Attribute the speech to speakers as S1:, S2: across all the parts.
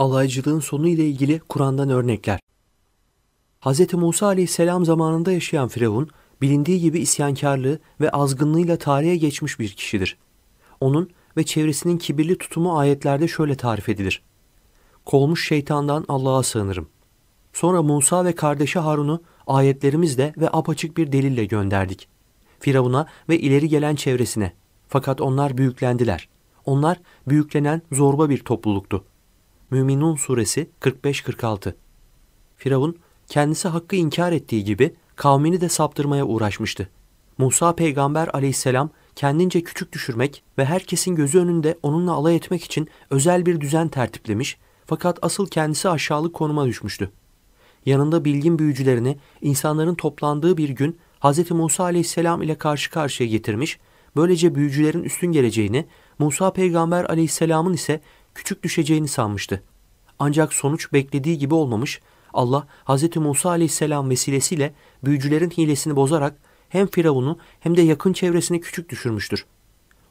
S1: Alaycılığın sonu ile ilgili Kur'an'dan örnekler. Hz. Musa aleyhisselam zamanında yaşayan Firavun, bilindiği gibi isyankarlığı ve azgınlığıyla tarihe geçmiş bir kişidir. Onun ve çevresinin kibirli tutumu ayetlerde şöyle tarif edilir. Kolmuş şeytandan Allah'a sığınırım. Sonra Musa ve kardeşi Harun'u ayetlerimizle ve apaçık bir delille gönderdik. Firavun'a ve ileri gelen çevresine. Fakat onlar büyüklendiler. Onlar büyüklenen zorba bir topluluktu. Müminun suresi 45-46 Firavun kendisi hakkı inkar ettiği gibi kavmini de saptırmaya uğraşmıştı. Musa peygamber aleyhisselam kendince küçük düşürmek ve herkesin gözü önünde onunla alay etmek için özel bir düzen tertiplemiş fakat asıl kendisi aşağılık konuma düşmüştü. Yanında bilgin büyücülerini insanların toplandığı bir gün Hz. Musa aleyhisselam ile karşı karşıya getirmiş, böylece büyücülerin üstün geleceğini, Musa peygamber aleyhisselamın ise küçük düşeceğini sanmıştı. Ancak sonuç beklediği gibi olmamış, Allah Hz. Musa aleyhisselam vesilesiyle büyücülerin hilesini bozarak hem Firavun'u hem de yakın çevresini küçük düşürmüştür.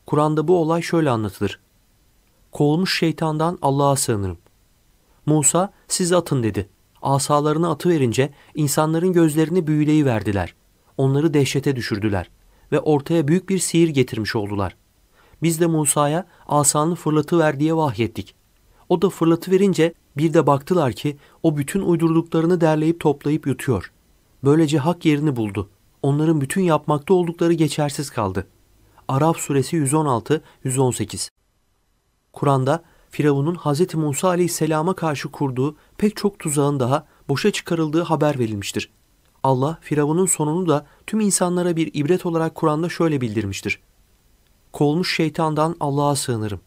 S1: Kur'an'da bu olay şöyle anlatılır. Kovulmuş şeytandan Allah'a sığınırım. Musa siz atın dedi. Asalarını atı verince insanların gözlerini büyüleyiverdiler. Onları dehşete düşürdüler ve ortaya büyük bir sihir getirmiş oldular.'' Biz de Musa'ya asanı fırlatıver diye vahyettik. O da fırlatıverince bir de baktılar ki o bütün uydurduklarını derleyip toplayıp yutuyor. Böylece hak yerini buldu. Onların bütün yapmakta oldukları geçersiz kaldı. Araf suresi 116-118 Kur'an'da Firavun'un Hz. Musa aleyhisselama karşı kurduğu pek çok tuzağın daha boşa çıkarıldığı haber verilmiştir. Allah Firavun'un sonunu da tüm insanlara bir ibret olarak Kur'an'da şöyle bildirmiştir. Kovulmuş şeytandan Allah'a sığınırım.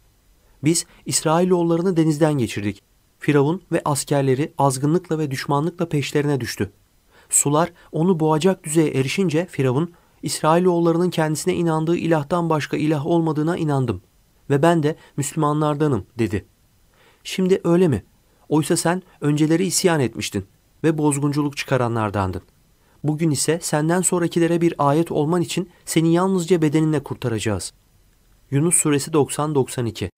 S1: Biz İsrailoğullarını denizden geçirdik. Firavun ve askerleri azgınlıkla ve düşmanlıkla peşlerine düştü. Sular onu boğacak düzeye erişince Firavun, İsrailoğullarının kendisine inandığı ilahtan başka ilah olmadığına inandım ve ben de Müslümanlardanım dedi. Şimdi öyle mi? Oysa sen önceleri isyan etmiştin ve bozgunculuk çıkaranlardandın. Bugün ise senden sonrakilere bir ayet olman için seni yalnızca bedeninle kurtaracağız.'' Yunus suresi 90-92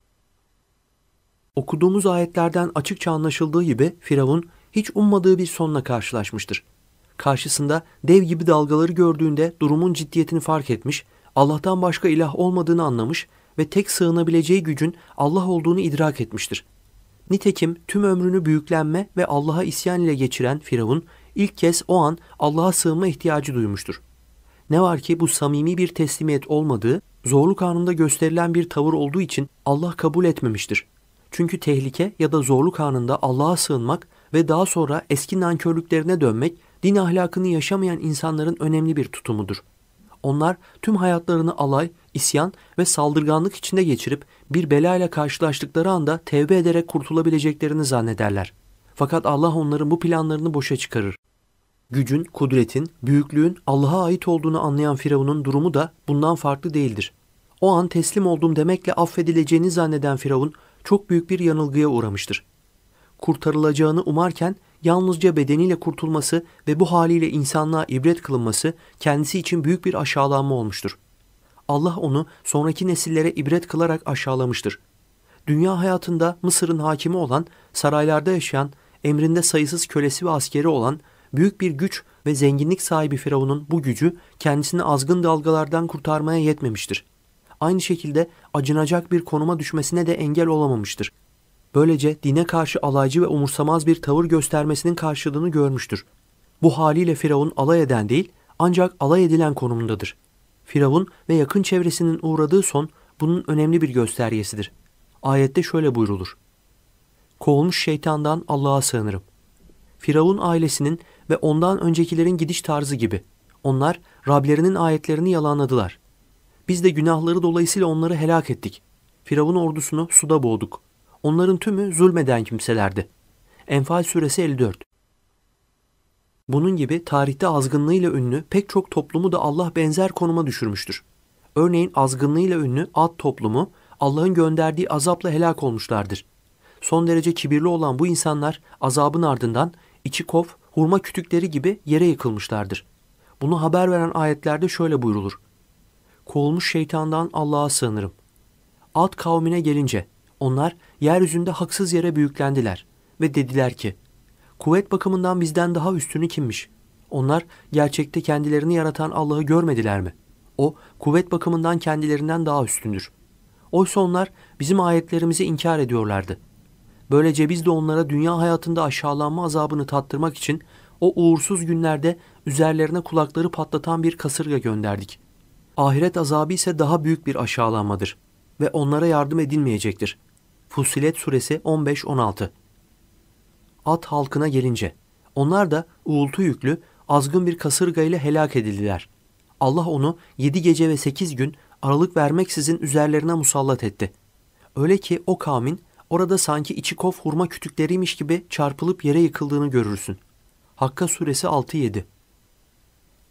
S1: Okuduğumuz ayetlerden açıkça anlaşıldığı gibi Firavun hiç ummadığı bir sonla karşılaşmıştır. Karşısında dev gibi dalgaları gördüğünde durumun ciddiyetini fark etmiş, Allah'tan başka ilah olmadığını anlamış ve tek sığınabileceği gücün Allah olduğunu idrak etmiştir. Nitekim tüm ömrünü büyüklenme ve Allah'a isyan ile geçiren Firavun ilk kez o an Allah'a sığınma ihtiyacı duymuştur. Ne var ki bu samimi bir teslimiyet olmadığı zorluk anında gösterilen bir tavır olduğu için Allah kabul etmemiştir. Çünkü tehlike ya da zorluk anında Allah'a sığınmak ve daha sonra eski nankörlüklerine dönmek din ahlakını yaşamayan insanların önemli bir tutumudur. Onlar tüm hayatlarını alay, isyan ve saldırganlık içinde geçirip bir belayla karşılaştıkları anda tevbe ederek kurtulabileceklerini zannederler. Fakat Allah onların bu planlarını boşa çıkarır. Gücün, kudretin, büyüklüğün Allah'a ait olduğunu anlayan Firavun'un durumu da bundan farklı değildir. O an teslim oldum demekle affedileceğini zanneden Firavun çok büyük bir yanılgıya uğramıştır. Kurtarılacağını umarken yalnızca bedeniyle kurtulması ve bu haliyle insanlığa ibret kılınması kendisi için büyük bir aşağılanma olmuştur. Allah onu sonraki nesillere ibret kılarak aşağılamıştır. Dünya hayatında Mısır'ın hakimi olan, saraylarda yaşayan, emrinde sayısız kölesi ve askeri olan Büyük bir güç ve zenginlik sahibi Firavun'un bu gücü kendisini azgın dalgalardan kurtarmaya yetmemiştir. Aynı şekilde acınacak bir konuma düşmesine de engel olamamıştır. Böylece dine karşı alaycı ve umursamaz bir tavır göstermesinin karşılığını görmüştür. Bu haliyle Firavun alay eden değil ancak alay edilen konumundadır. Firavun ve yakın çevresinin uğradığı son bunun önemli bir göstergesidir. Ayette şöyle buyrulur. Kovulmuş şeytandan Allah'a sığınırım. Firavun ailesinin ve ondan öncekilerin gidiş tarzı gibi. Onlar Rablerinin ayetlerini yalanladılar. Biz de günahları dolayısıyla onları helak ettik. Firavun ordusunu suda boğduk. Onların tümü zulmeden kimselerdi. Enfal suresi 54 Bunun gibi tarihte azgınlığıyla ünlü pek çok toplumu da Allah benzer konuma düşürmüştür. Örneğin azgınlığıyla ünlü Ad toplumu Allah'ın gönderdiği azapla helak olmuşlardır. Son derece kibirli olan bu insanlar azabın ardından içi kof, hurma kütükleri gibi yere yıkılmışlardır. Bunu haber veren ayetlerde şöyle buyrulur. Kovulmuş şeytandan Allah'a sığınırım. Ad kavmine gelince onlar yeryüzünde haksız yere büyüklendiler ve dediler ki kuvvet bakımından bizden daha üstünü kimmiş? Onlar gerçekte kendilerini yaratan Allah'ı görmediler mi? O kuvvet bakımından kendilerinden daha üstündür. Oysa onlar bizim ayetlerimizi inkar ediyorlardı.'' Böylece biz de onlara dünya hayatında aşağılanma azabını tattırmak için o uğursuz günlerde üzerlerine kulakları patlatan bir kasırga gönderdik. Ahiret azabı ise daha büyük bir aşağılanmadır ve onlara yardım edilmeyecektir. Fusilet suresi 15-16 At halkına gelince, onlar da uğultu yüklü, azgın bir kasırga ile helak edildiler. Allah onu yedi gece ve sekiz gün aralık vermeksizin üzerlerine musallat etti. Öyle ki o kavmin Orada sanki içi kof hurma kütükleriymiş gibi çarpılıp yere yıkıldığını görürsün. Hakka suresi 6-7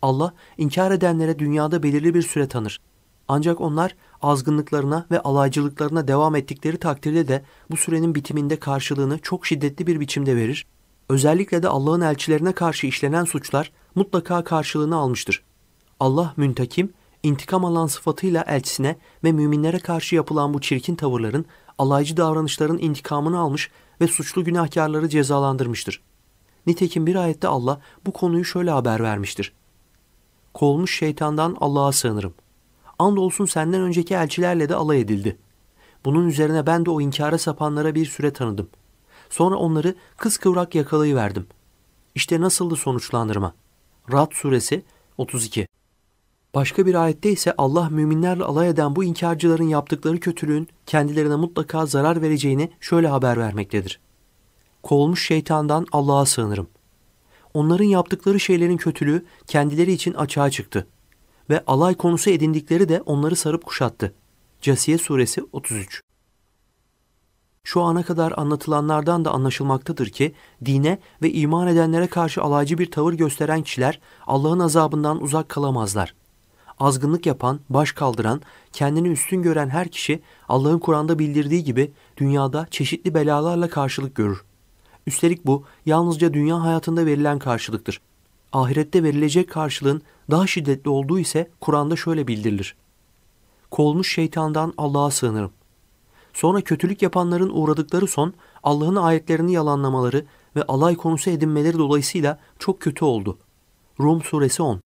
S1: Allah inkar edenlere dünyada belirli bir süre tanır. Ancak onlar azgınlıklarına ve alaycılıklarına devam ettikleri takdirde de bu sürenin bitiminde karşılığını çok şiddetli bir biçimde verir. Özellikle de Allah'ın elçilerine karşı işlenen suçlar mutlaka karşılığını almıştır. Allah müntakim, intikam alan sıfatıyla elçisine ve müminlere karşı yapılan bu çirkin tavırların alaycı davranışların intikamını almış ve suçlu günahkarları cezalandırmıştır. Nitekim bir ayette Allah bu konuyu şöyle haber vermiştir. Kolmuş şeytandan Allah'a sığınırım. Andolsun senden önceki elçilerle de alay edildi. Bunun üzerine ben de o inkara sapanlara bir süre tanıdım. Sonra onları kıskıvrak yakalayıverdim. İşte nasıldı sonuçlandırma. Rad suresi 32 Başka bir ayette ise Allah müminlerle alay eden bu inkarcıların yaptıkları kötülüğün kendilerine mutlaka zarar vereceğini şöyle haber vermektedir. Kovulmuş şeytandan Allah'a sığınırım. Onların yaptıkları şeylerin kötülüğü kendileri için açığa çıktı ve alay konusu edindikleri de onları sarıp kuşattı. Casiye suresi 33 Şu ana kadar anlatılanlardan da anlaşılmaktadır ki dine ve iman edenlere karşı alaycı bir tavır gösteren kişiler Allah'ın azabından uzak kalamazlar.'' azgınlık yapan, baş kaldıran, kendini üstün gören her kişi Allah'ın Kur'an'da bildirdiği gibi dünyada çeşitli belalarla karşılık görür. Üstelik bu yalnızca dünya hayatında verilen karşılıktır. Ahirette verilecek karşılığın daha şiddetli olduğu ise Kur'an'da şöyle bildirilir. Kolmuş şeytandan Allah'a sığınırım. Sonra kötülük yapanların uğradıkları son Allah'ın ayetlerini yalanlamaları ve alay konusu edinmeleri dolayısıyla çok kötü oldu. Rum suresi 10